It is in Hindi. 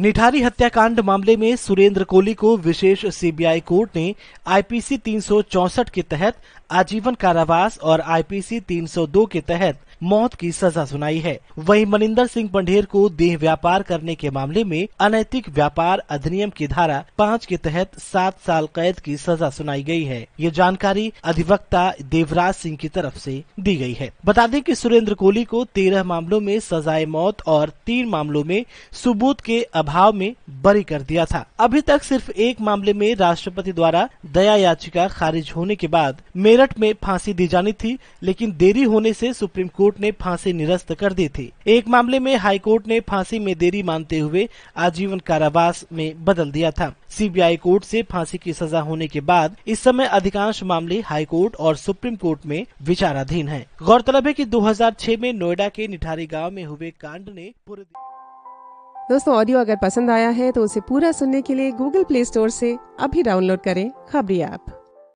निठारी हत्याकांड मामले में सुरेंद्र कोहली को विशेष सीबीआई कोर्ट ने आईपीसी 364 के तहत आजीवन कारावास और आईपीसी 302 के तहत मौत की सजा सुनाई है वहीं मनिंदर सिंह पंडेर को देह व्यापार करने के मामले में अनैतिक व्यापार अधिनियम की धारा पाँच के तहत सात साल कैद की सजा सुनाई गई है ये जानकारी अधिवक्ता देवराज सिंह की तरफ से दी गई है बता दें कि सुरेंद्र कोहली को तेरह मामलों में सजाए मौत और तीन मामलों में सबूत के अभाव में बरी कर दिया था अभी तक सिर्फ एक मामले में राष्ट्रपति द्वारा दया याचिका खारिज होने के बाद मेरठ में फांसी दी जानी थी लेकिन देरी होने से सुप्रीम कोर्ट कोर्ट ने फांसी निरस्त कर दी थी एक मामले में हाई कोर्ट ने फांसी में देरी मानते हुए आजीवन कारावास में बदल दिया था सीबीआई कोर्ट से फांसी की सजा होने के बाद इस समय अधिकांश मामले हाई कोर्ट और सुप्रीम कोर्ट में विचाराधीन है गौरतलब है कि 2006 में नोएडा के निठारी गांव में हुए कांड ने पूरे दोस्तों ऑडियो अगर पसंद आया है तो उसे पूरा सुनने के लिए गूगल प्ले स्टोर से अभी डाउनलोड करें खबरी ऐप